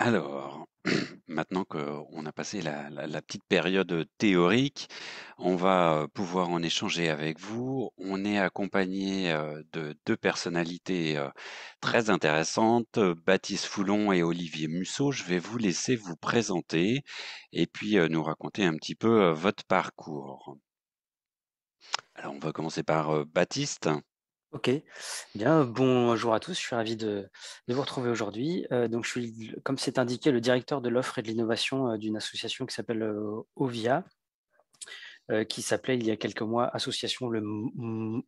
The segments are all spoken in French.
Alors, maintenant qu'on a passé la, petite période théorique, on va euh, pouvoir en échanger avec vous. On est accompagné euh, de deux personnalités euh, très intéressantes, Baptiste Foulon et Olivier Musso. Je vais vous laisser vous présenter et puis nous raconter un petit peu votre parcours. Alors, on va commencer par Baptiste. Ok, bien, bonjour à tous, je suis ravi de, vous retrouver aujourd'hui. Euh, donc, je suis, comme c'est indiqué, le directeur de l'offre et de l'innovation euh, d'une association qui s'appelle euh, OVIA, qui s'appelait il y a quelques mois Association le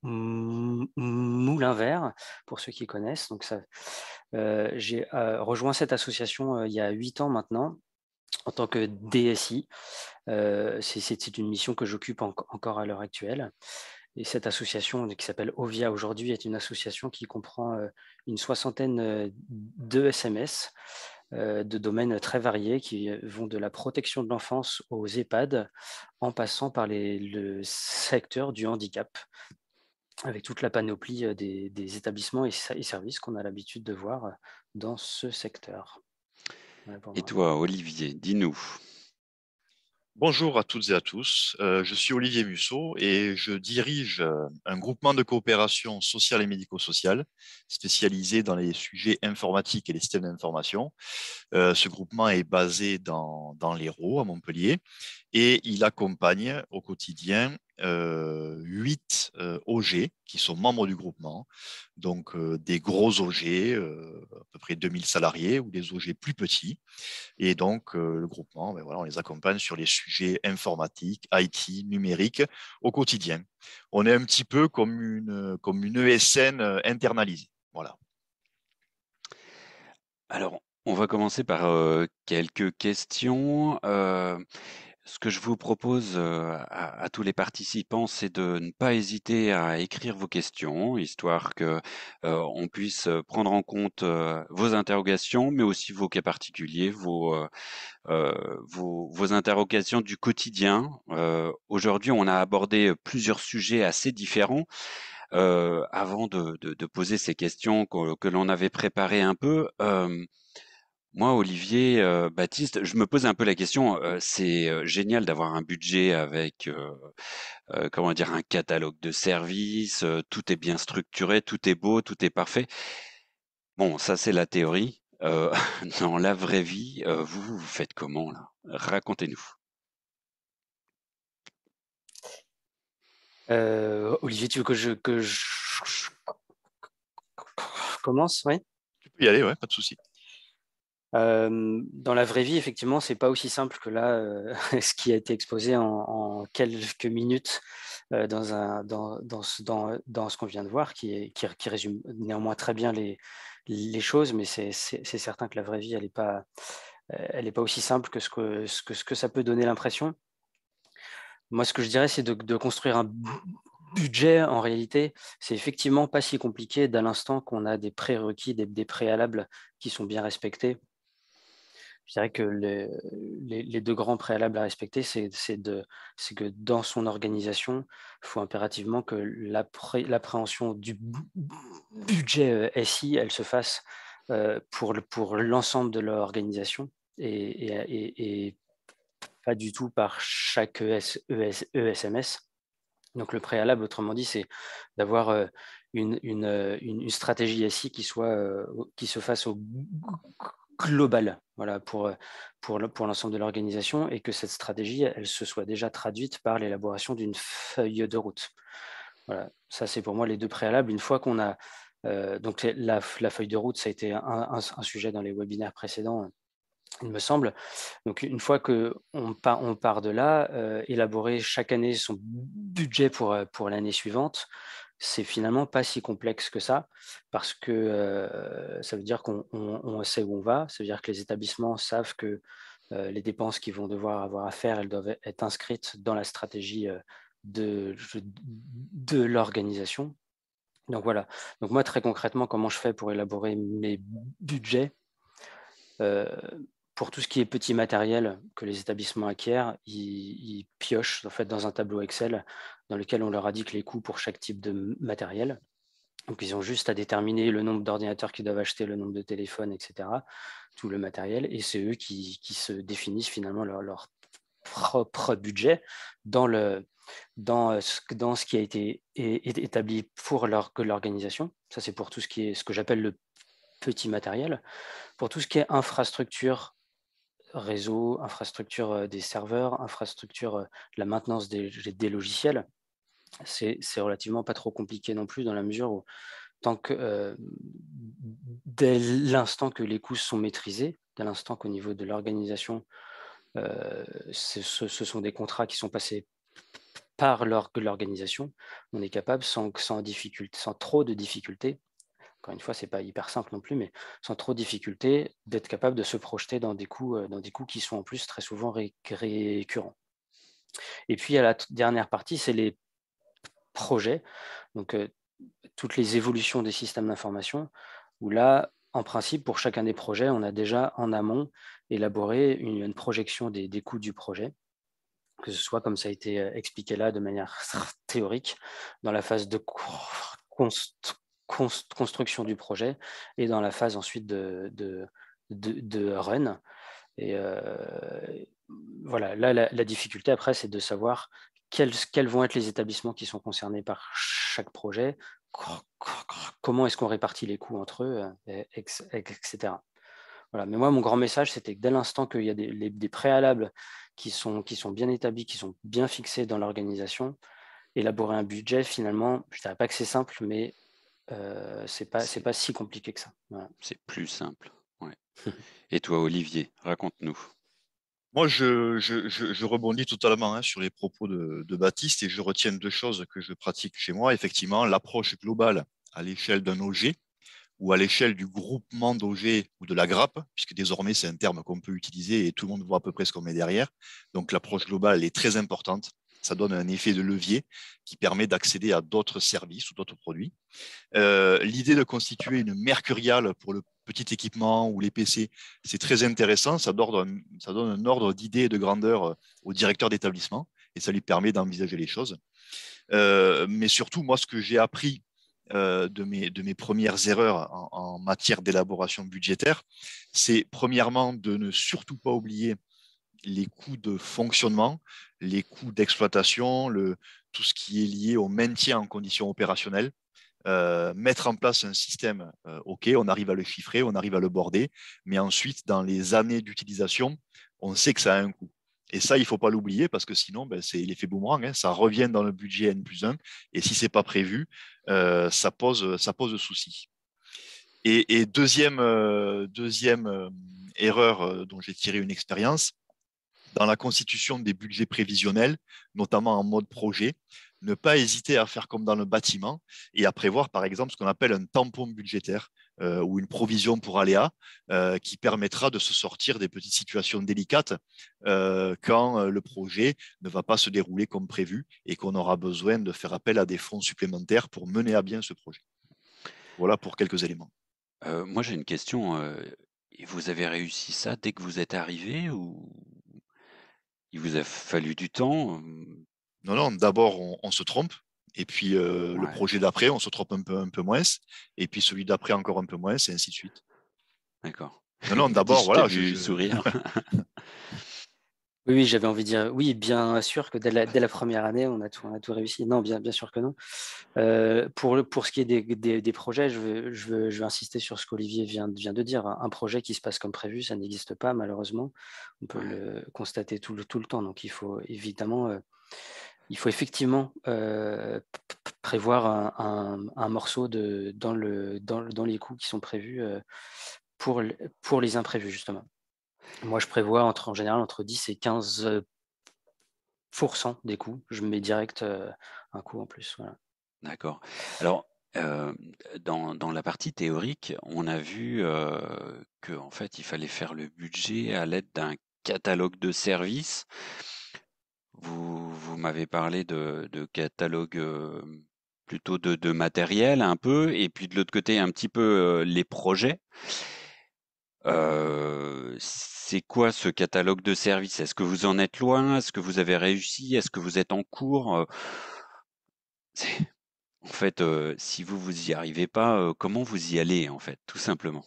Moulin Vert, pour ceux qui connaissent. Donc, j'ai rejoint cette association il y a huit ans maintenant en tant que DSI. C'est une mission que j'occupe encore à l'heure actuelle. Et cette association qui s'appelle OVIA aujourd'hui est une association qui comprend euh, une soixantaine euh, de SMS euh, de domaines très variés qui vont de la protection de l'enfance aux EHPAD en passant par le secteur du handicap avec toute la panoplie des, établissements et, services qu'on a l'habitude de voir dans ce secteur. et toi, Olivier, dis-nous, Bonjour à toutes et à tous. Euh, je suis Olivier Musso et je dirige euh, un groupement de coopération sociale et médico-sociale spécialisé dans les sujets informatiques et les systèmes d'information. Euh, ce groupement est basé dans, dans l'Hérault, à Montpellier, et il accompagne au quotidien 8 euh, euh, OG qui sont membres du groupement, donc euh, des gros OG, à peu près 2000 salariés, ou des OG plus petits. Et donc, le groupement, ben voilà, on les accompagne sur les sujets informatiques, IT, numérique, au quotidien. On est un petit peu comme une, comme une ESN internalisée. Voilà. Alors, on va commencer par quelques questions. Ce que je vous propose euh, à, tous les participants, c'est de ne pas hésiter à écrire vos questions, histoire que euh, on puisse euh, prendre en compte vos interrogations, mais aussi vos cas particuliers, vos, vos, interrogations du quotidien. Aujourd'hui, on a abordé plusieurs sujets assez différents. avant de, poser ces questions que l'on avait préparées un peu, moi, Olivier, euh, Baptiste, je me pose un peu la question, euh, c'est, euh, génial d'avoir un budget avec, comment dire? Un catalogue de services, tout est bien structuré, tout est beau, tout est parfait. Bon, ça, c'est la théorie. dans la vraie vie, vous, vous faites comment là? Racontez-nous. Olivier, tu veux que je que je commence, oui? Tu peux y aller, ouais, pas de souci dans la vraie vie, effectivement, c'est pas aussi simple que là, euh, ce qui a été exposé en, quelques minutes euh, dans, ce, qu'on vient de voir, qui, résume néanmoins très bien les, choses, mais c'est certain que la vraie vie, elle n'est pas, aussi simple que ce que, ça peut donner l'impression. Moi, ce que je dirais, c'est de, construire un budget, en réalité, c'est effectivement pas si compliqué dès l'instant qu'on a des prérequis, des préalables qui sont bien respectés je dirais que les, deux grands préalables à respecter, c'est que dans son organisation, il faut impérativement que l'appréhension du budget euh, SI, elle se fasse euh, pour l'ensemble de l'organisation et, pas du tout par chaque ESMS. E e Donc le préalable, autrement dit, c'est d'avoir euh, une, une, stratégie SI qui, soit, qui se fasse au global, voilà, pour, euh, pour, l'ensemble de l'organisation et que cette stratégie, elle se soit déjà traduite par l'élaboration d'une feuille de route. Voilà, ça c'est pour moi les deux préalables. Une fois qu'on a... Euh, donc la, feuille de route, ça a été un, sujet dans les webinaires précédents il me semble. Donc une fois qu'on part, on part de là, euh, élaborer chaque année son budget pour, pour l'année suivante, c'est finalement pas si complexe que ça, parce que euh, ça veut dire qu'on sait où on va, ça veut dire que les établissements savent que euh, les dépenses qu'ils vont devoir avoir à faire, elles doivent être inscrites dans la stratégie euh, de, de l'organisation. Donc voilà. Donc moi, très concrètement, comment je fais pour élaborer mes budgets pour tout ce qui est petit matériel que les établissements acquièrent, ils, piochent en fait dans un tableau Excel dans lequel on leur indique les coûts pour chaque type de matériel. Donc ils ont juste à déterminer le nombre d'ordinateurs qu'ils doivent acheter, le nombre de téléphones, etc. Tout le matériel, et c'est eux qui, se définissent finalement leur, propre budget dans, le, dans, euh, ce, dans ce qui a été établi pour l'organisation. Ça c'est pour tout ce qui est ce que j'appelle le petit matériel. Pour tout ce qui est infrastructure réseau, infrastructure euh, des serveurs, infrastructure euh, de la maintenance des, logiciels. C'est relativement pas trop compliqué non plus dans la mesure où tant que euh, dès l'instant que les coûts sont maîtrisés, dès l'instant qu'au niveau de l'organisation, ce, sont des contrats qui sont passés par l'organisation, on est capable sans, sans, difficulté, sans trop de difficultés encore une fois, ce n'est pas hyper simple non plus, mais sans trop de difficulté, d'être capable de se projeter dans des coûts euh, dans des coûts qui sont en plus très souvent récurrents. Et puis, à la dernière partie, c'est les projets, donc euh, toutes les évolutions des systèmes d'information, où là, en principe, pour chacun des projets, on a déjà en amont élaboré une, projection des, coûts du projet, que ce soit comme ça a été euh, expliqué là de manière théorique, dans la phase de construction construction du projet et dans la phase ensuite de, de, de, run. Et euh, voilà, là, la, difficulté après, c'est de savoir quels, quels, vont être les établissements qui sont concernés par chaque projet, comment est-ce qu'on répartit les coûts entre eux, euh, etc. Voilà. Mais moi, mon grand message, c'était dès l'instant qu'il y a des, préalables qui sont, qui sont bien établis, qui sont bien fixés dans l'organisation, élaborer un budget, finalement, je ne dirais pas que c'est simple, mais euh, c'est pas c'est pas si compliqué que ça. C'est plus simple. Et toi, Olivier, raconte-nous. Moi, je, rebondis totalement hein, sur les propos de, de, Baptiste et je retiens deux choses que je pratique chez moi. Effectivement, l'approche globale à l'échelle d'un OG ou à l'échelle du groupement d'OG ou de la grappe, puisque désormais c'est un terme qu'on peut utiliser et tout le monde voit à peu près ce qu'on met derrière. Donc l'approche globale est très importante ça donne un effet de levier qui permet d'accéder à d'autres services ou d'autres produits. Euh, l'idée de constituer une mercuriale pour le petit équipement ou les PC, c'est très intéressant. Ça donne, un ordre d'idée et de grandeur euh, au directeur d'établissement et ça lui permet d'envisager les choses. Euh, mais surtout, moi, ce que j'ai appris de, mes, premières erreurs en matière d'élaboration budgétaire, c'est premièrement de ne surtout pas oublier les coûts de fonctionnement, les coûts d'exploitation, le, tout ce qui est lié au maintien en condition opérationnelle. Euh, mettre en place un système, euh, OK, on arrive à le chiffrer, on arrive à le border, mais ensuite, dans les années d'utilisation, on sait que ça a un coût. Et ça, il ne faut pas l'oublier parce que sinon, ben, c'est l'effet boomerang. Hein. ça revient dans le budget N plus 1. Et si ce n'est pas prévu, euh, ça, pose, ça pose souci. Et, et deuxième, deuxième erreur dont j'ai tiré une expérience, dans la constitution des budgets prévisionnels, notamment en mode projet, ne pas hésiter à faire comme dans le bâtiment et à prévoir, par exemple, ce qu'on appelle un tampon budgétaire euh, ou une provision pour aléas euh, qui permettra de se sortir des petites situations délicates euh, quand le projet ne va pas se dérouler comme prévu et qu'on aura besoin de faire appel à des fonds supplémentaires pour mener à bien ce projet. Voilà pour quelques éléments. moi, j'ai une question. vous avez réussi ça dès que vous êtes arrivé ou il vous a fallu du temps Non, non, d'abord on, se trompe, et puis le projet d'après, on se trompe un peu, un peu moins, et puis celui d'après encore un peu moins, et ainsi de suite. D'accord. Non, non, d'abord, voilà. je... sourire. Oui, j'avais envie de dire oui, bien sûr que dès la, première année, on a tout, on a tout réussi. Non, bien, sûr que non. Euh, pour, pour ce qui est des, projets, je veux, je, insister sur ce qu'Olivier vient, vient de dire. Un projet qui se passe comme prévu, ça n'existe pas, malheureusement. On peut le constater tout le, tout le temps. Donc, il faut évidemment, euh, il faut effectivement euh, prévoir un, morceau de, dans, le, dans les coûts qui sont prévus pour, pour les imprévus, justement. Moi, je prévois entre, en général entre 10 et 15 euh, des coûts. Je mets direct euh, un coût en plus. D'accord. Alors, euh, dans, la partie théorique, on a vu euh, en fait, il fallait faire le budget à l'aide d'un catalogue de services. Vous, vous m'avez parlé de, catalogue plutôt de, matériel un peu, et puis de l'autre côté un petit peu les projets c'est quoi ce catalogue de services Est-ce que vous en êtes loin Est-ce que vous avez réussi Est-ce que vous êtes en cours En fait, si vous vous y arrivez pas, comment vous y allez en fait, tout simplement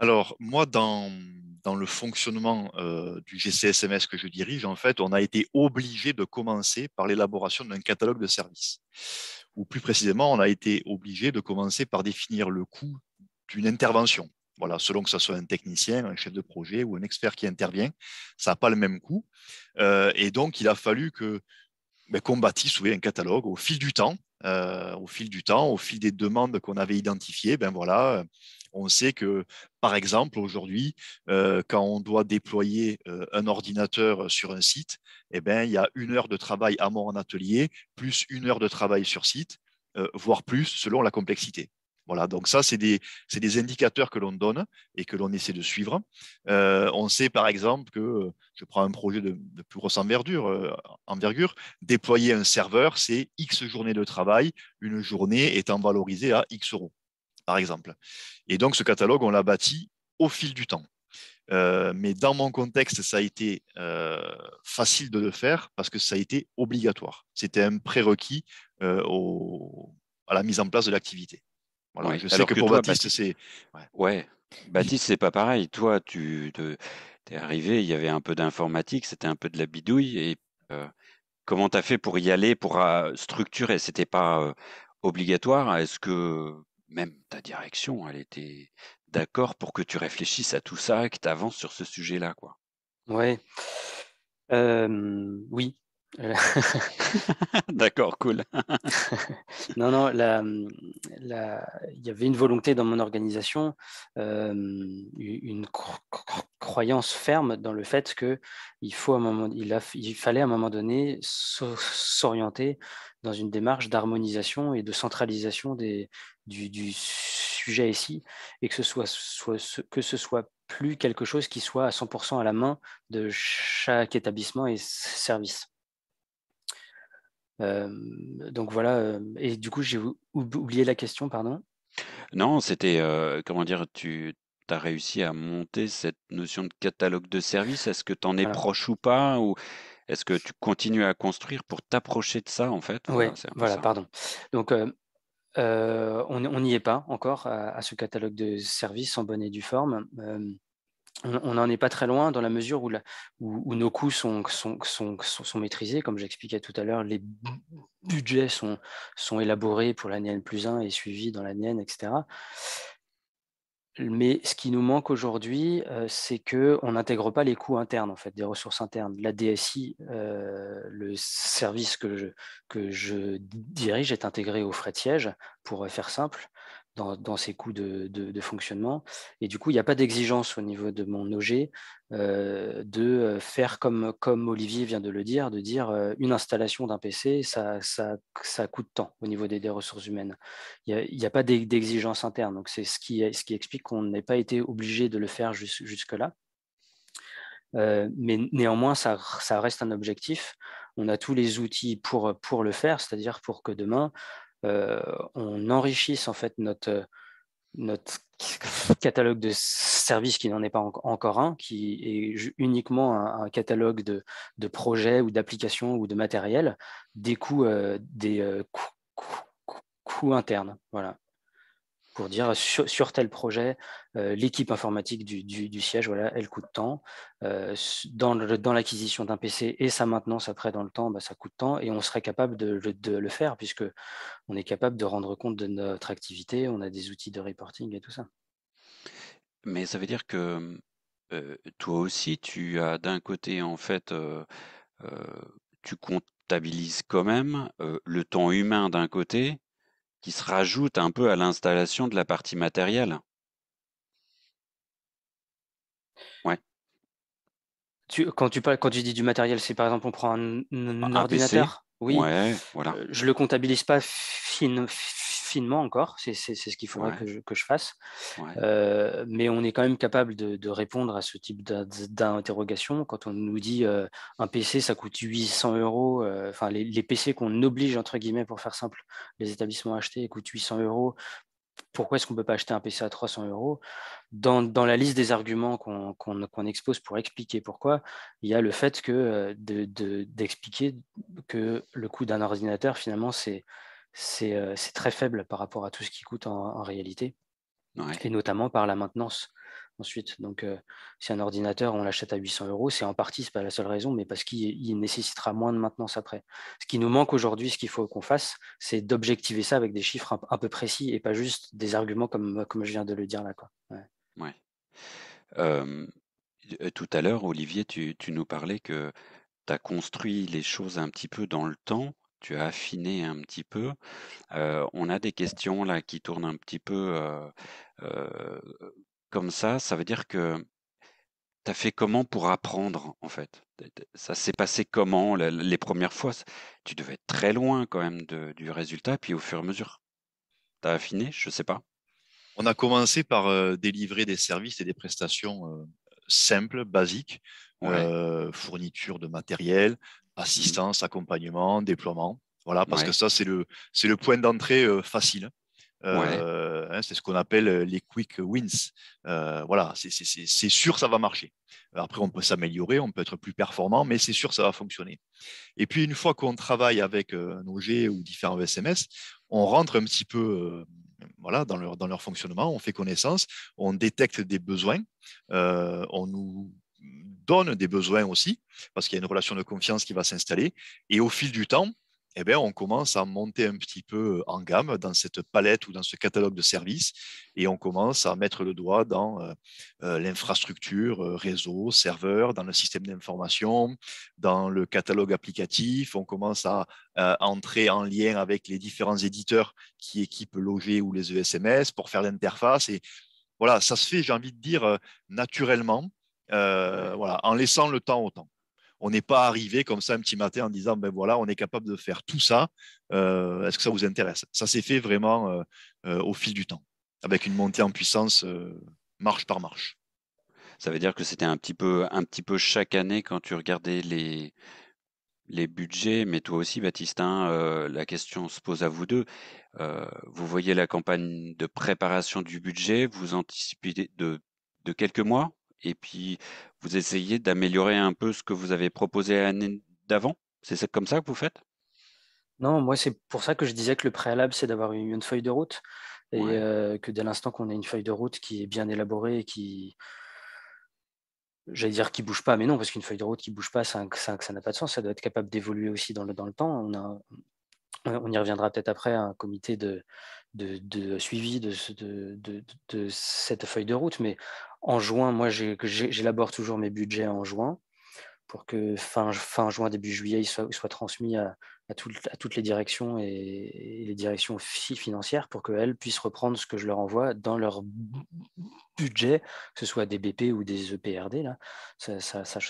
Alors moi, dans, dans le fonctionnement du GCSMS que je dirige, en fait, on a été obligé de commencer par l'élaboration d'un catalogue de services. Ou plus précisément, on a été obligé de commencer par définir le coût d'une intervention selon que ce soit un technicien, un chef de projet ou un expert qui intervient, ça n'a pas le même coût. Euh, et donc, il a fallu que ben, qu'on bâtisse un catalogue au fil du temps, euh, au fil du temps, au fil des demandes qu'on avait identifiées. Ben voilà, on sait que, par exemple, aujourd'hui, euh, quand on doit déployer un ordinateur sur un site, eh ben, il y a une heure de travail à mort en atelier, plus une heure de travail sur site, voire plus selon la complexité. Voilà, donc ça, c'est des, indicateurs que l'on donne et que l'on essaie de suivre. Euh, on sait par exemple que, euh, je prends un projet de, plus grosse envergure, euh, envergure déployer un serveur, c'est X journées de travail, une journée étant valorisée à X euros, par exemple. Et donc ce catalogue, on l'a bâti au fil du temps. mais dans mon contexte, ça a été facile de le faire parce que ça a été obligatoire. C'était un prérequis à la mise en place de l'activité je que pour Baptiste, c'est. Ouais. Baptiste, c'est pas pareil. Toi, tu es arrivé, il y avait un peu d'informatique, c'était un peu de la bidouille. Et euh, comment tu as fait pour y aller, pour euh, structurer C'était pas obligatoire. Est-ce que même ta direction, elle était d'accord pour que tu réfléchisses à tout ça, que tu avances sur ce sujet-là quoi Ouais. oui, D'accord, cool. non, non, il y avait une volonté dans mon organisation, euh, une croyance ferme dans le fait que il, faut un moment, il, fallait à un moment donné s'orienter dans une démarche d'harmonisation et de centralisation du, sujet ici, et que ce soit, que ce soit plus quelque chose qui soit à 100% à la main de chaque établissement et service donc voilà. et du coup, j'ai oublié la question, pardon. Non, c'était comment dire, tu as réussi à monter cette notion de catalogue de services Est-ce que tu en es proche ou pas ou est-ce que tu continues à construire pour t'approcher de ça en fait Oui, voilà, pardon. Donc on n'y est pas encore à, ce catalogue de services en bonne et due forme on n'en est pas très loin dans la mesure où, nos coûts sont, maîtrisés. Comme j'expliquais tout à l'heure, les budgets sont, élaborés pour l'année N plus 1 et suivis dans l'année N, etc. Mais ce qui nous manque aujourd'hui, euh, c'est qu'on n'intègre pas les coûts internes, en fait, des ressources internes. La DSI, euh, le service que je, dirige, est intégré aux frais de siège, pour faire simple dans, ses coûts de, fonctionnement. Et du coup, il n'y a pas d'exigence au niveau de mon OG euh, de faire comme, comme Olivier vient de le dire, de dire euh, une installation d'un PC, ça, ça, ça, coûte tant au niveau des, ressources humaines. Il n'y a, a, pas d'exigence interne. Donc, c'est ce qui, ce qui explique qu'on n'ait pas été obligé de le faire jusque-là. Euh, mais néanmoins, ça, ça, reste un objectif. On a tous les outils pour, pour le faire, c'est-à-dire pour que demain, euh, on enrichisse en fait notre, euh, catalogue de services qui n'en est pas encore un, qui est uniquement un, catalogue de, projets ou d'applications ou de matériel, des coûts, euh, des coûts internes. Voilà pour dire sur, tel projet, euh, l'équipe informatique du, siège, voilà, elle coûte tant. Euh, dans l'acquisition d'un PC et sa maintenance après dans le temps, bah, ça coûte tant. Et on serait capable de, le faire puisque on est capable de rendre compte de notre activité, on a des outils de reporting et tout ça. Mais ça veut dire que euh, toi aussi, tu as d'un côté, en fait, tu comptabilises quand même le temps humain d'un côté qui se rajoute un peu à l'installation de la partie matérielle. Ouais. quand, tu, quand tu dis du matériel, c'est par exemple on prend un, ordinateur. Oui. Ouais, voilà. Euh, je le comptabilise pas fin, finement encore, c'est ce qu'il faudrait que, je, fasse. mais on est quand même capable de, répondre à ce type d'interrogation quand on nous dit un PC ça coûte 800 euros, enfin les, les, PC qu'on oblige entre guillemets pour faire simple, les établissements achetés coûtent 800 euros. Pourquoi est-ce qu'on ne peut pas acheter un PC à 300 euros dans, la liste des arguments qu'on expose pour expliquer pourquoi, il y a le fait que d'expliquer que le coût d'un ordinateur, finalement, c'est euh, c'est très faible par rapport à tout ce qui coûte en, réalité, et notamment par la maintenance ensuite. Donc, euh, si un ordinateur, on l'achète à 800 euros, c'est en partie, ce n'est pas la seule raison, mais parce qu'il nécessitera moins de maintenance après. Ce qui nous manque aujourd'hui, ce qu'il faut qu'on fasse, c'est d'objectiver ça avec des chiffres un, peu précis et pas juste des arguments comme, je viens de le dire là. Euh, tout à l'heure, Olivier, tu, tu, nous parlais que tu as construit les choses un petit peu dans le temps tu as affiné un petit peu. on a des questions là qui tournent un petit peu comme ça. Ça veut dire que tu as fait comment pour apprendre en fait Ça s'est passé comment les, premières fois Tu devais être très loin quand même du résultat, puis au fur et à mesure, tu as affiné, je sais pas. On a commencé par délivrer des services et des prestations simples, basiques, fourniture de matériel, assistance, accompagnement, déploiement. Voilà, parce que ça, c'est le, c'est le point d'entrée euh, facile. Hein. Euh, hein, c'est ce qu'on appelle euh, les quick wins. voilà, c'est sûr, ça va marcher. Après, on peut s'améliorer, on peut être plus performant, mais c'est sûr, ça va fonctionner. Et puis, une fois qu'on travaille avec nos G ou différents SMS, on rentre un petit peu voilà, dans, leur, dans leur fonctionnement, on fait connaissance, on détecte des besoins, on nous donne des besoins aussi, parce qu'il y a une relation de confiance qui va s'installer. Et au fil du temps, eh bien, on commence à monter un petit peu en gamme dans cette palette ou dans ce catalogue de services et on commence à mettre le doigt dans euh, euh, l'infrastructure, euh, réseau, serveur, dans le système d'information, dans le catalogue applicatif. On commence à, entrer en lien avec les différents éditeurs qui équipent loger ou les ESMS pour faire l'interface. Et voilà, ça se fait, j'ai envie de dire, naturellement euh, voilà, en laissant le temps au temps. On n'est pas arrivé comme ça un petit matin en disant ben voilà, on est capable de faire tout ça. Euh, est-ce que ça vous intéresse Ça s'est fait vraiment euh, au fil du temps, avec une montée en puissance marche par marche. Ça veut dire que c'était un petit peu, un petit peu chaque année quand tu regardais les, les budgets, mais toi aussi, Baptistin, hein, la question se pose à vous deux. vous voyez la campagne de préparation du budget, vous anticipez de quelques mois et puis vous essayez d'améliorer un peu ce que vous avez proposé l'année d'avant C'est comme ça que vous faites Non, moi c'est pour ça que je disais que le préalable c'est d'avoir une feuille de route et euh, que dès l'instant qu'on a une feuille de route qui est bien élaborée et qui j'allais dire qui bouge pas, mais non, parce qu'une feuille de route qui bouge pas, ça, n'a pas de sens. Ça doit être capable d'évoluer aussi dans le, temps. On, y reviendra peut-être après à un comité de, suivi de, cette feuille de route, mais en juin, moi, j'élabore toujours mes budgets en juin pour que fin, fin juin, début juillet, ils soient, transmis à, toutes les directions et, les directions financières pour qu'elles puissent reprendre ce que je leur envoie dans leur budget, que ce soit des BP ou des EPRD, là, ça ça,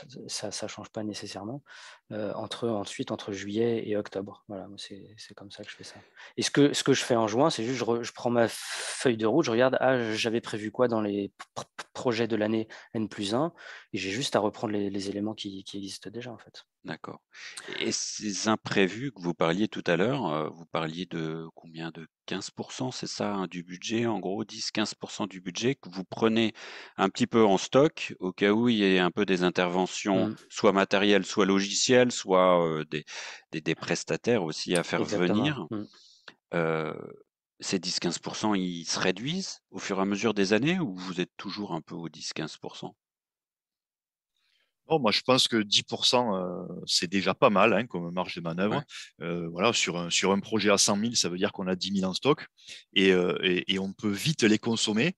change pas nécessairement, euh, entre, ensuite entre juillet et octobre. Voilà, c'est comme ça que je fais ça. Et ce que, ce que je fais en juin, c'est juste, je, je, prends ma feuille de route, je regarde, ah, j'avais prévu quoi dans les projets de l'année N plus 1, et j'ai juste à reprendre les, éléments qui, existent déjà, en fait. D'accord. Et ces imprévus que vous parliez tout à l'heure, euh, vous parliez de combien de 15%, c'est ça, hein, du budget, en gros, 10-15% du budget que vous prenez prenez un petit peu en stock au cas où il y ait un peu des interventions, mmh. soit matérielles, soit logicielles, soit euh, des, prestataires aussi à faire venir. Mmh. Euh, ces 10-15%, ils se réduisent au fur et à mesure des années ou vous êtes toujours un peu aux 10-15% Oh, moi, je pense que 10%, euh, c'est déjà pas mal hein, comme marge de manœuvre. Euh, sur, un, projet à 100 000, ça veut dire qu'on a 10 000 en stock euh, et, on peut vite les consommer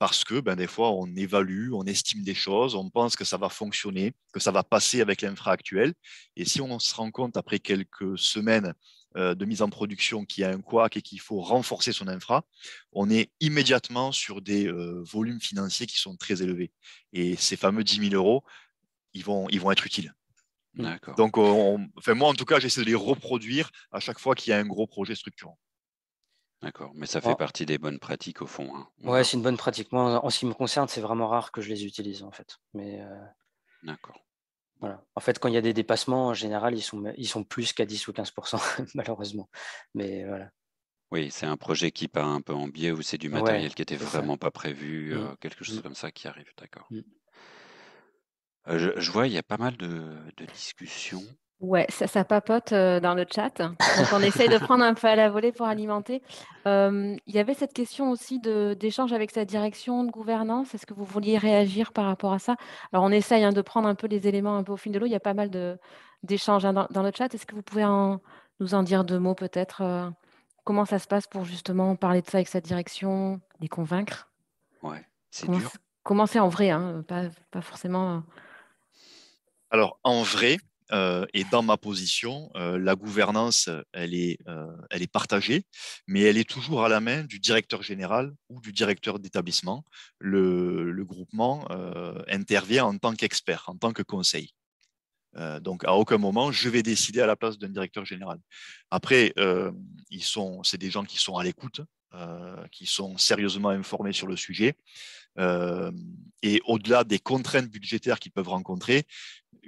parce que ben, des fois, on évalue, on estime des choses, on pense que ça va fonctionner, que ça va passer avec l'infra actuelle. Et si on se rend compte après quelques semaines euh, de mise en production qui a un couac et qu'il faut renforcer son infra, on est immédiatement sur des euh, volumes financiers qui sont très élevés. Et ces fameux 10 000 euros, ils vont, ils vont être utiles. D'accord. Donc, moi, en tout cas, j'essaie de les reproduire à chaque fois qu'il y a un gros projet structurant. D'accord, mais ça ah. fait partie des bonnes pratiques au fond. Oui, hein. Ouais, c'est une bonne pratique. Moi, en ce qui me concerne, c'est vraiment rare que je les utilise en fait. Mais euh, D'accord. En fait, quand il y a des dépassements, en général, ils sont, plus qu'à 10 ou 15 malheureusement. Mais euh, voilà. Oui, c'est un projet qui part un peu en biais ou c'est du matériel qui n'était vraiment pas prévu, euh, mmh. quelque chose mmh. comme ça qui arrive, d'accord. Mmh. Euh, je, vois, il y a pas mal de discussions Ouais, ça, papote euh, dans le chat. Donc, on essaye de prendre un peu à la volée pour alimenter. il y avait cette question aussi d'échange avec sa direction de gouvernance. Est-ce que vous vouliez réagir par rapport à ça Alors, on essaye hein, de prendre un peu les éléments un peu au fil de l'eau. Il y a pas mal d'échanges hein, dans, dans, le chat. Est-ce que vous pouvez nous en dire deux mots peut-être euh, Comment ça se passe pour justement parler de ça avec sa direction, les convaincre Ouais, c'est dur. Commencer en vrai, hein, pas forcément. Euh Alors, en vrai, et dans ma position, la gouvernance, elle est, elle est partagée, mais elle est toujours à la main du directeur général ou du directeur d'établissement. Le, groupement intervient en tant qu'expert, en tant que conseil. donc, à aucun moment, je vais décider à la place d'un directeur général. Après, c'est des gens qui sont à l'écoute, qui sont sérieusement informés sur le sujet. et au-delà des contraintes budgétaires qu'ils peuvent rencontrer,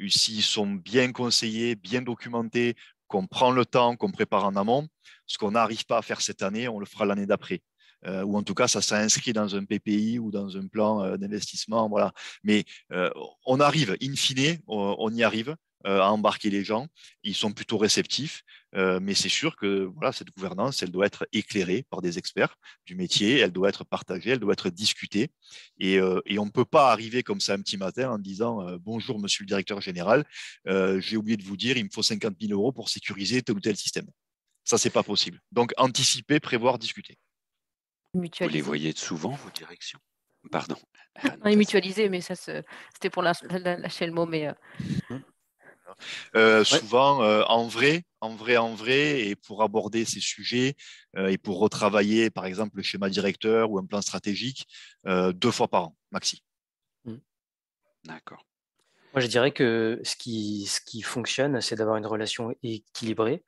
s'ils sont bien conseillés, bien documentés, qu'on prend le temps, qu'on prépare en amont, ce qu'on n'arrive pas à faire cette année, on le fera l'année d'après. Euh, ou en tout cas, ça s'inscrit dans un PPI ou dans un plan euh, d'investissement. Voilà. Mais euh, on arrive, in fine, on y arrive. Euh, à embarquer les gens. Ils sont plutôt réceptifs, euh, mais c'est sûr que voilà, cette gouvernance, elle doit être éclairée par des experts du métier, elle doit être partagée, elle doit être discutée. Et, euh, et on ne peut pas arriver comme ça un petit matin en disant Bonjour, monsieur le directeur général, j'ai oublié de vous dire, il me faut 50 000 euros pour sécuriser tel ou tel système. Ça, c'est pas possible. Donc, anticiper, prévoir, discuter. Vous les voyez souvent, vos directions Pardon. On est mutualisé, mais ça, c'était pour lâcher le mot, mais hein euh, souvent, euh, en vrai, en vrai, en vrai, et pour aborder ces sujets euh, et pour retravailler, par exemple, le schéma directeur ou un plan stratégique, deux fois par an, maxi. Mm. D'accord. Moi, je dirais que ce qui, ce qui fonctionne, c'est d'avoir une relation équilibrée.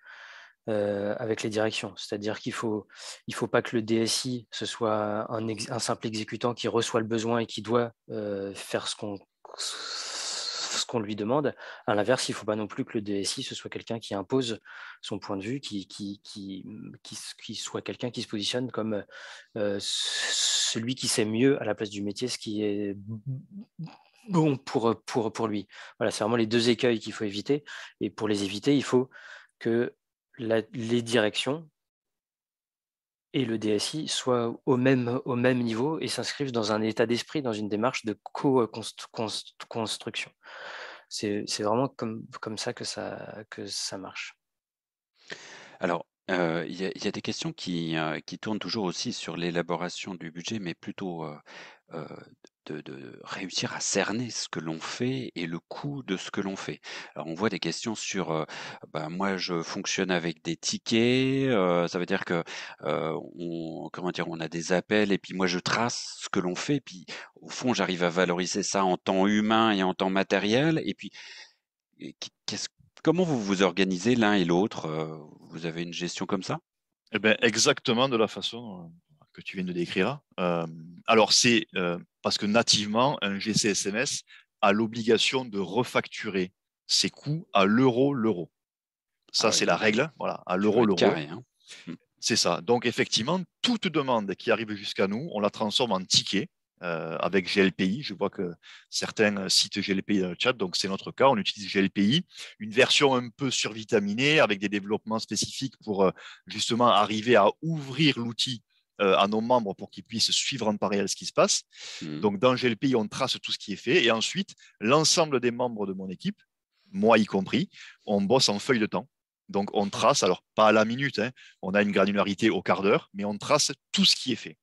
avec les directions. C'est-à-dire qu'il ne faut, il faut pas que le DSI, ce soit un, simple exécutant qui reçoit le besoin et qui doit faire ce qu'on ce qu'on lui demande. À l'inverse, il ne faut pas non plus que le DSI, ce soit quelqu'un qui impose son point de vue, qui, qui, qui, qui soit quelqu'un qui se positionne comme euh, euh, celui qui sait mieux à la place du métier ce qui est bon pour, pour, pour lui. Voilà, c'est vraiment les deux écueils qu'il faut éviter. Et pour les éviter, il faut que les directions et le DSI soient au même, au même niveau et s'inscrivent dans un état d'esprit, dans une démarche de co-construction. C'est vraiment comme, comme ça que ça, que ça marche. Alors, euh, il y, a des questions qui, euh, qui, tournent toujours aussi sur l'élaboration du budget, mais plutôt euh, de, réussir à cerner ce que l'on fait et le coût de ce que l'on fait. Alors on voit des questions sur, ben moi je fonctionne avec des tickets, ça veut dire que on, comment dire, on a des appels et puis moi je trace ce que l'on fait, et puis au fond j'arrive à valoriser ça en temps humain et en temps matériel, et puis Comment vous vous organisez l'un et l'autre Vous avez une gestion comme ça eh ben exactement de la façon que tu viens de décrire. Euh, alors, c'est euh, parce que nativement, un GCSMS a l'obligation de refacturer ses coûts à l'euro l'euro. Ça, ah c'est la règle, voilà, à l'euro l'euro. Hein. Hmm. C'est ça. Donc, effectivement, toute demande qui arrive jusqu'à nous, on la transforme en ticket. Euh, avec GLPI. Je vois que certains citent GLPI dans le chat, donc c'est notre cas. On utilise GLPI, une version un peu survitaminée avec des développements spécifiques pour justement arriver à ouvrir l'outil euh, à nos membres pour qu'ils puissent suivre en parallèle ce qui se passe. Hmm. Donc, dans GLPI, on trace tout ce qui est fait. Et ensuite, l'ensemble des membres de mon équipe, moi y compris, on bosse en feuille de temps. Donc, on trace, alors pas à la minute, hein, on a une granularité au quart d'heure, mais on trace tout ce qui est fait,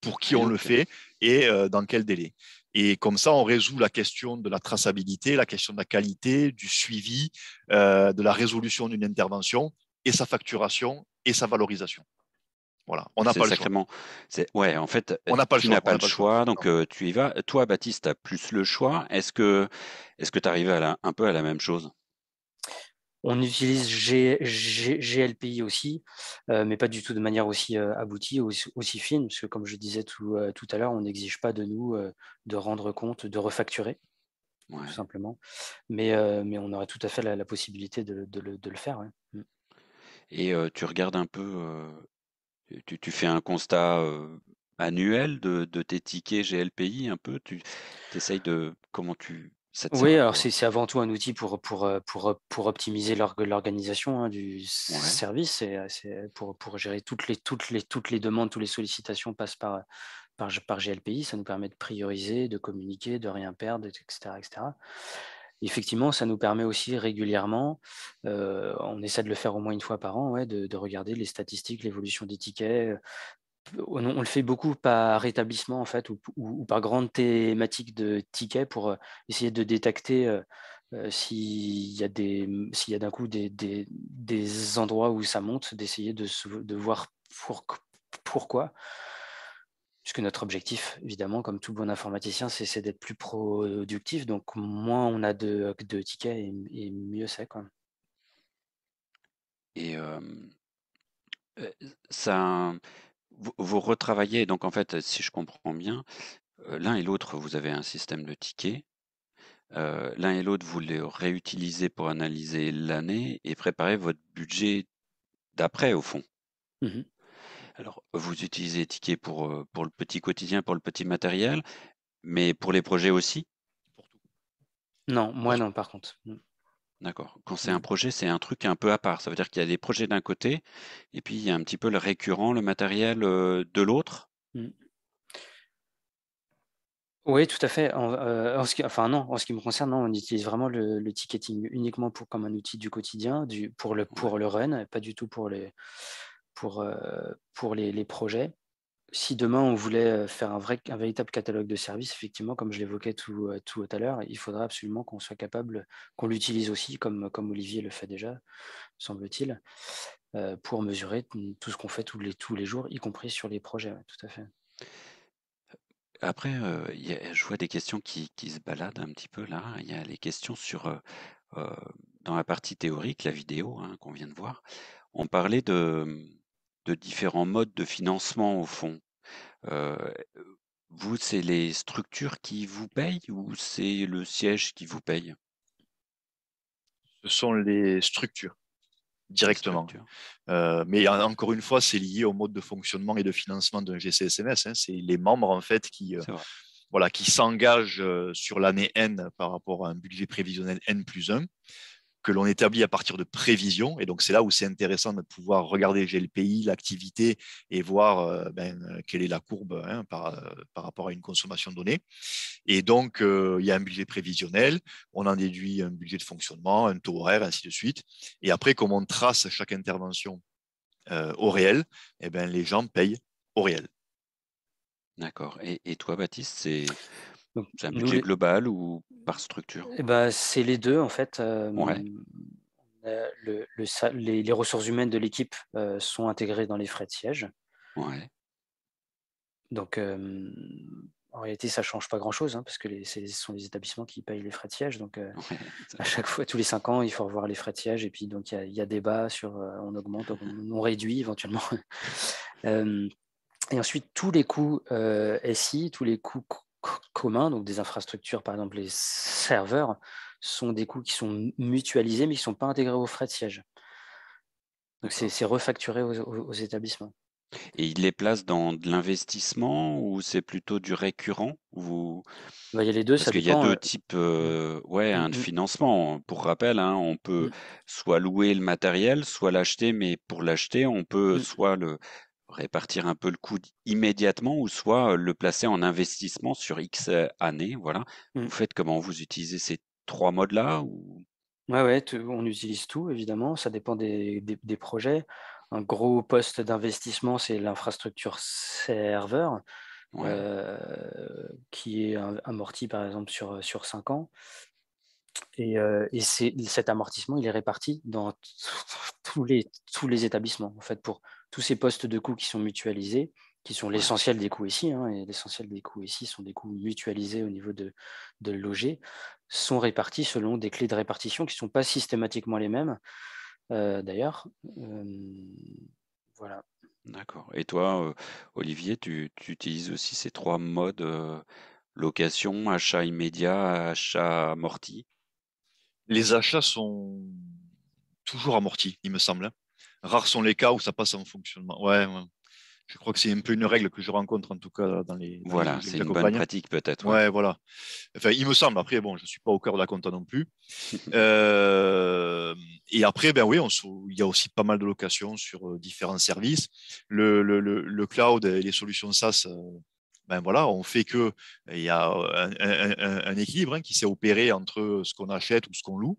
pour qui ah, on le fait et euh, dans quel délai. Et comme ça, on résout la question de la traçabilité, la question de la qualité, du suivi, euh, de la résolution d'une intervention et sa facturation et sa valorisation. Voilà, on n'a pas le choix. Ouais, en fait, tu n'as Pas le choix, donc euh, tu y vas. Toi, Baptiste, tu as plus le choix. Est-ce que est tu arrives à un peu à la même chose on utilise GLPI aussi, euh, mais pas du tout de manière aussi euh, aboutie, aussi, fine, parce que comme je disais tout, à l'heure, on n'exige pas de nous de rendre compte, de refacturer, tout simplement. Mais, mais on aurait tout à fait la, possibilité de, le, faire. Mm. Et tu regardes un peu tu, tu, fais un constat annuel de, de, tes tickets GLPI un peu Tu essayes de. Comment tu. oui, alors c'est avant tout un outil pour, pour, pour, pour optimiser l'organisation hein, du service et pour, pour gérer toutes les, toutes, les, toutes les demandes, toutes les sollicitations passent par, par, par GLPI. Ça nous permet de prioriser, de communiquer, de rien perdre, etc. etc effectivement, ça nous permet aussi régulièrement, euh, on essaie de le faire au moins une fois par an, de, regarder les statistiques, l'évolution des tickets. Euh, on, le fait beaucoup par rétablissement en fait, ou, par grande thématique de tickets pour euh, essayer de détecter s'il y a d'un coup des, endroits où ça monte, d'essayer de, voir pourquoi puisque notre objectif, évidemment, comme tout bon informaticien, c'est d'être plus productif. Donc, moins on a de, de tickets et, mieux c'est. Et ça, euh, vous, retravaillez, donc en fait, si je comprends bien, euh, l'un et l'autre, vous avez un système de tickets. Euh, l'un et l'autre, vous les réutilisez pour analyser l'année et préparer votre budget d'après, au fond. Mmh alors, vous utilisez Ticket pour, euh, pour le petit quotidien, pour le petit matériel, mais pour les projets aussi Pour tout. Non, moi non, par contre. Mmh. D'accord. Quand c'est mmh. un projet, c'est un truc un peu à part. Ça veut dire qu'il y a des projets d'un côté, et puis il y a un petit peu le récurrent, le matériel euh, de l'autre. Mmh. Oui, tout à fait. Euh, en, ce qui, enfin non, en ce qui me concerne, non, on utilise vraiment le, ticketing uniquement pour comme un outil du quotidien, du, pour le pour le run, pas du tout pour les pour, euh, pour les, les, projets. Si demain on voulait euh, faire un, vrai, un véritable catalogue de services, effectivement, comme je l'évoquais tout, euh, tout à l'heure, il faudra absolument qu'on soit capable, qu'on l'utilise aussi, comme, comme Olivier le fait déjà, semble-t-il, pour mesurer tout ce qu'on fait tous les, tous les jours, y compris sur les projets, tout à fait. Après, je vois des questions qui, qui, se baladent un petit peu là. Il y a les questions sur, dans la partie théorique, la vidéo hein, qu'on vient de voir, on parlait de, de différents modes de financement au fond. vous, c'est les structures qui vous payent ou c'est le siège qui vous paye Ce sont les structures directement. mais encore une fois, c'est lié au mode de fonctionnement et de financement d'un GCSMS. Hein. C'est les membres en fait qui voilà qui s'engagent sur l'année N par rapport à un budget prévisionnel N plus 1 que l'on établit à partir de prévisions. Et donc, c'est là où c'est intéressant de pouvoir regarder le pays, l'activité et voir euh, ben, euh, quelle est la courbe hein, euh, par, rapport à une consommation donnée. Et donc, il y a un budget prévisionnel, on en déduit un budget de fonctionnement, un taux horaire, ainsi de suite. Et après, comme on trace chaque intervention au réel, eh ben, les gens payent au réel. D'accord. Et, et, toi, Baptiste, c'est c'est un budget global ou par structure eh ben, C'est les deux en fait. les, ressources humaines de l'équipe sont intégrées dans les frais de siège. Donc, en réalité, ça ne change pas grand-chose, hein, parce que ce sont les établissements qui payent les frais de siège. Donc, à chaque fois, tous les cinq ans, il faut revoir les frais de siège. Et puis, donc, il y, a débat sur on augmente, ou on réduit éventuellement. et ensuite, tous les coûts SI, tous les coûts communs, donc des infrastructures, par exemple les serveurs, sont des coûts qui sont mutualisés mais qui ne sont pas intégrés aux frais de siège. Donc c'est refacturé aux, établissements. Et ils les placent dans de l'investissement ou c'est plutôt du récurrent bah, il y a les deux, Parce qu'il y a deux euh, types mmh. euh, ouais, mmh, de mmh. financement. Pour rappel, hein, on peut soit louer le matériel, soit l'acheter, mais pour l'acheter, on peut soit le, répartir un peu le coût immédiatement ou soit euh, le placer en investissement sur X euh, années. Voilà. Vous mmh. faites comment Vous utilisez ces trois modes-là ou... Ouais, ouais on utilise tout, évidemment. Ça dépend des, projets. Un gros poste d'investissement, c'est l'infrastructure serveur. Euh, qui est amorti par exemple sur, sur 5 ans. Et, cet amortissement, il est réparti dans tous les, tous les établissements, en fait, pour, tous ces postes de coûts qui sont mutualisés, qui sont l'essentiel des coûts ici, hein, et l'essentiel des coûts ici sont des coûts mutualisés au niveau de, loger, sont répartis selon des clés de répartition qui ne sont pas systématiquement les mêmes, euh, d'ailleurs. Euh, voilà. D'accord. Et toi, euh, Olivier, tu, tu, utilises aussi ces trois modes location, achat immédiat, achat amorti Les achats sont toujours amortis, il me semble. Hein rares sont les cas où ça passe en fonctionnement. Ouais, Je crois que c'est un peu une règle que je rencontre en tout cas dans les. voilà, c'est une bonne pratique peut-être. Ouais. voilà. Enfin, il me semble. Après, bon, je ne suis pas au cœur de la compta non plus. Euh, et après, ben oui, il y a aussi pas mal de locations sur euh, différents services. Le, le cloud et les solutions SaaS euh, ben voilà, on fait que il y a euh, un, équilibre hein, qui s'est opéré entre ce qu'on achète ou ce qu'on loue.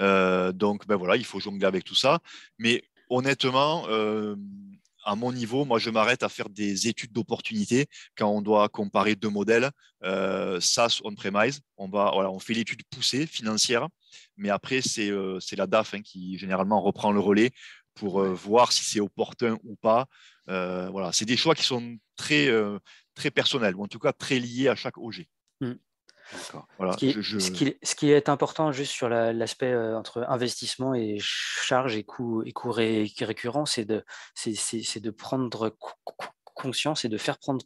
Euh, donc ben voilà, il faut jongler avec tout ça. Mais honnêtement, euh, à mon niveau, moi, je m'arrête à faire des études d'opportunité quand on doit comparer deux modèles, euh, SaaS on-premise. On, va, voilà, on fait l'étude poussée financière, mais après, c'est la DAF hein, qui généralement reprend le relais pour voir si c'est opportun ou pas. voilà, c'est des choix qui sont très, très personnel, ou en tout cas très lié à chaque OG. Hmm. ce, qui, est important juste sur l'aspect euh, entre investissement et charge et coûts et coût ré, récurrent, c'est de, de prendre conscience et de faire prendre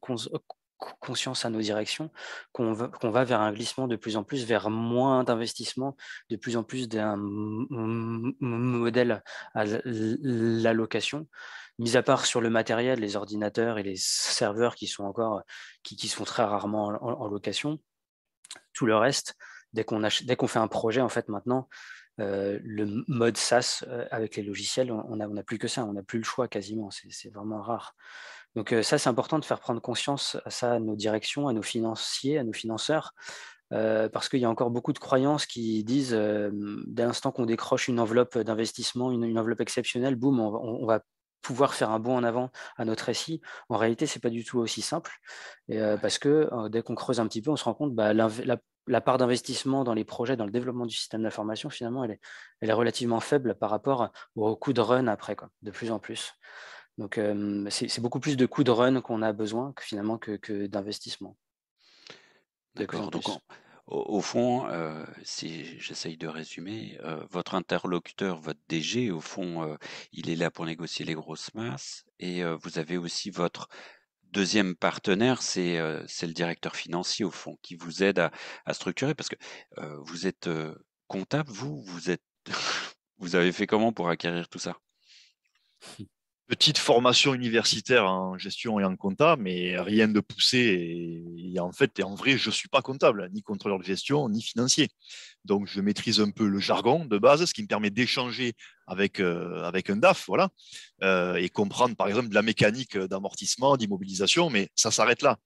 conscience à nos directions, qu'on va, va, vers un glissement de plus en plus vers moins d'investissement, de plus en plus d'un modèle à l'allocation mis à part sur le matériel, les ordinateurs et les serveurs qui sont encore, euh, qui, qui sont très rarement en, location, tout le reste, dès qu'on qu'on fait un projet, en fait, maintenant, euh, le mode SaaS euh, avec les logiciels, on n'a on a plus que ça, on n'a plus le choix quasiment, c'est vraiment rare. Donc ça, c'est important de faire prendre conscience à ça à nos directions, à nos financiers, à nos financeurs, parce qu'il y a encore beaucoup de croyances qui disent, dès l'instant qu'on décroche une enveloppe d'investissement, une, enveloppe exceptionnelle, boum, on, va pouvoir faire un bond en avant à notre récit, en réalité, ce n'est pas du tout aussi simple. Euh, parce que euh, dès qu'on creuse un petit peu, on se rend compte que bah, la, part d'investissement dans les projets, dans le développement du système d'information, finalement, elle est, relativement faible par rapport au coût de run après, quoi, de plus en plus. Donc, euh, c'est beaucoup plus de coûts de run qu'on a besoin que, finalement que, d'investissement. D'accord. Donc, au, fond, euh, si j'essaye de résumer, euh, votre interlocuteur, votre DG, au fond, euh, il est là pour négocier les grosses masses. Et vous avez aussi votre deuxième partenaire, c'est le directeur financier, au fond, qui vous aide à, à structurer. Parce que vous êtes comptable, vous, vous êtes. vous avez fait comment pour acquérir tout ça petite formation universitaire en gestion et en compta, mais rien de poussé. Et, en fait, et en vrai, je ne suis pas comptable, ni contrôleur de gestion, ni financier. Donc, je maîtrise un peu le jargon de base, ce qui me permet d'échanger avec, euh, avec un DAF, voilà, euh, et comprendre, par exemple, de la mécanique d'amortissement, d'immobilisation, mais ça s'arrête là.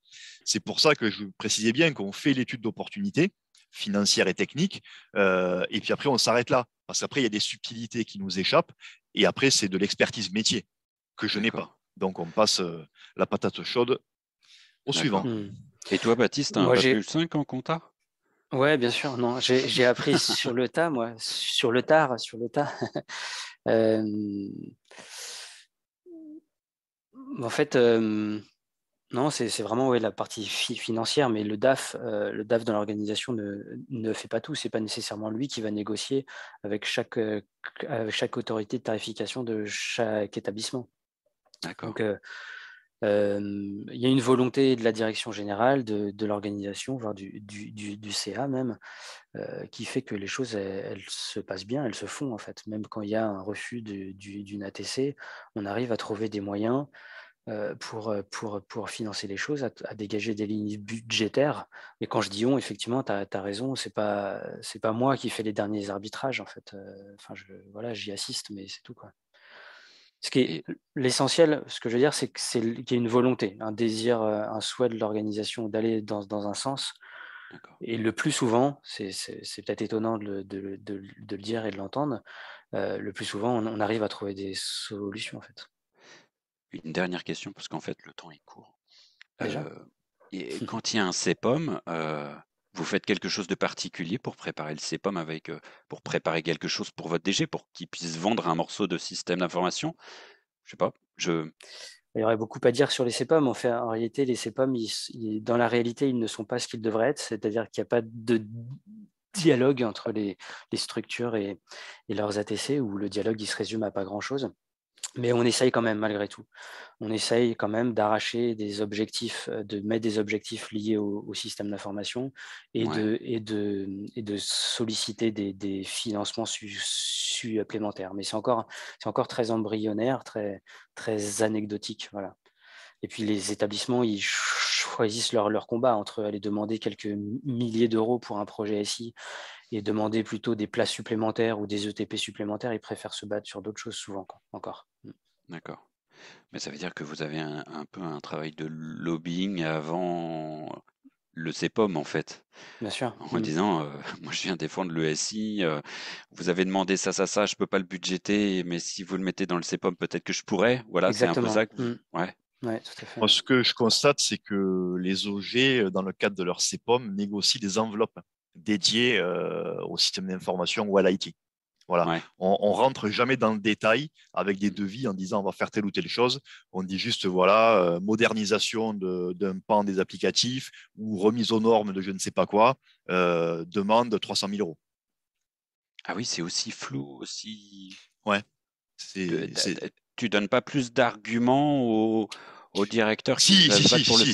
C'est pour ça que je précisais bien qu'on fait l'étude d'opportunité financière et technique, euh, et puis après, on s'arrête là. Parce qu'après, il y a des subtilités qui nous échappent, et après, c'est de l'expertise métier que je n'ai pas. Donc on passe euh, la patate chaude au suivant. Hmm. Et toi, Baptiste, un eu 5 en compta Oui, bien sûr. Non, j'ai appris sur le tas, moi, sur le tard, sur le tas. Euh, en fait, euh, non, c'est vraiment ouais, la partie financière, mais le DAF, le DAF dans l'organisation ne, ne, fait pas tout. Ce n'est pas nécessairement lui qui va négocier avec chaque, avec chaque autorité de tarification de chaque établissement. Donc, euh, euh, il y a une volonté de la direction générale, de, l'organisation, voire du, CA même, euh, qui fait que les choses, elles, se passent bien, elles se font en fait. Même quand il y a un refus d'une ATC, on arrive à trouver des moyens pour, pour, pour, financer les choses, à, dégager des lignes budgétaires. Mais quand je dis on, effectivement, tu as, raison, c'est pas, pas moi qui fais les derniers arbitrages en fait. Enfin, je, voilà, j'y assiste, mais c'est tout quoi ce qui est l'essentiel, ce que je veux dire, c'est qu'il y a une volonté, un désir, euh, un souhait de l'organisation d'aller dans, un sens. Et le plus souvent, c'est peut-être étonnant de, le dire et de l'entendre, euh, le plus souvent, on, arrive à trouver des solutions en fait. Une dernière question, parce qu'en fait, le temps est court. Déjà euh, et hmm. quand il y a un CEPOM, vous faites quelque chose de particulier pour préparer le CEPOM, avec, euh, pour préparer quelque chose pour votre DG, pour qu'il puisse vendre un morceau de système d'information. Je sais pas. Je... Il y aurait beaucoup à dire sur les CEPOM. En fait, en réalité, les CEPOM, dans la réalité, ils ne sont pas ce qu'ils devraient être. C'est-à-dire qu'il n'y a pas de dialogue entre les, structures et, leurs ATC, où le dialogue, il se résume à pas grand-chose mais on essaye quand même malgré tout. On essaye quand même d'arracher des objectifs, euh, de mettre des objectifs liés au, système d'information et, de, et, de, et de solliciter des, financements supplémentaires. Mais c'est encore, c'est encore très embryonnaire, très, très anecdotique. Voilà. Et puis les établissements, ils choisissent leur, leur combat entre aller demander quelques milliers d'euros pour un projet SI et demander plutôt des places supplémentaires ou des ETP supplémentaires, ils préfèrent se battre sur d'autres choses souvent encore. Mm. D'accord. Mais ça veut dire que vous avez un, peu un travail de lobbying avant le CEPOM en fait. Bien sûr. En mm. disant, euh, moi je viens défendre le SI, euh, vous avez demandé ça, ça, ça, je ne peux pas le budgéter, mais si vous le mettez dans le CEPOM, peut-être que je pourrais. Voilà, c'est un peu ça. Mm. ouais ce que je constate, c'est que les OG, euh, dans le cadre de leur CEPOM, négocient des enveloppes dédiées euh, au système d'information ou à l'IT. Voilà. On, ne rentre jamais dans le détail avec des devis en disant on va faire telle ou telle chose. On dit juste voilà euh, modernisation d'un pan des applicatifs ou remise aux normes de je ne sais pas quoi demande 300 000 euros. Ah oui, c'est aussi flou aussi. Ouais. C'est tu donnes pas plus d'arguments aux, au directeur si, pour le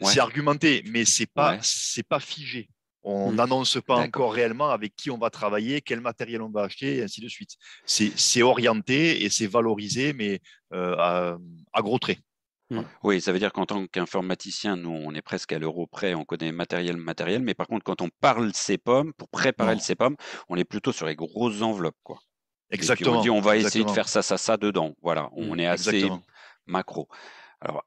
C'est argumenté, mais c'est pas pas figé. On hmm. n'annonce pas encore réellement avec qui on va travailler, quel matériel on va acheter, et ainsi de suite. C'est orienté et c'est valorisé, mais euh, à, gros traits. Hmm. Oui, ça veut dire qu'en tant qu'informaticien, nous, on est presque à l'euro près, on connaît matériel, matériel, mais par contre, quand on parle CEPOM, pour préparer le CEPOM, on est plutôt sur les grosses enveloppes. Quoi. Exactement. on dit, on va essayer de faire ça, ça, ça dedans. Voilà, on hmm, est assez macro. Alors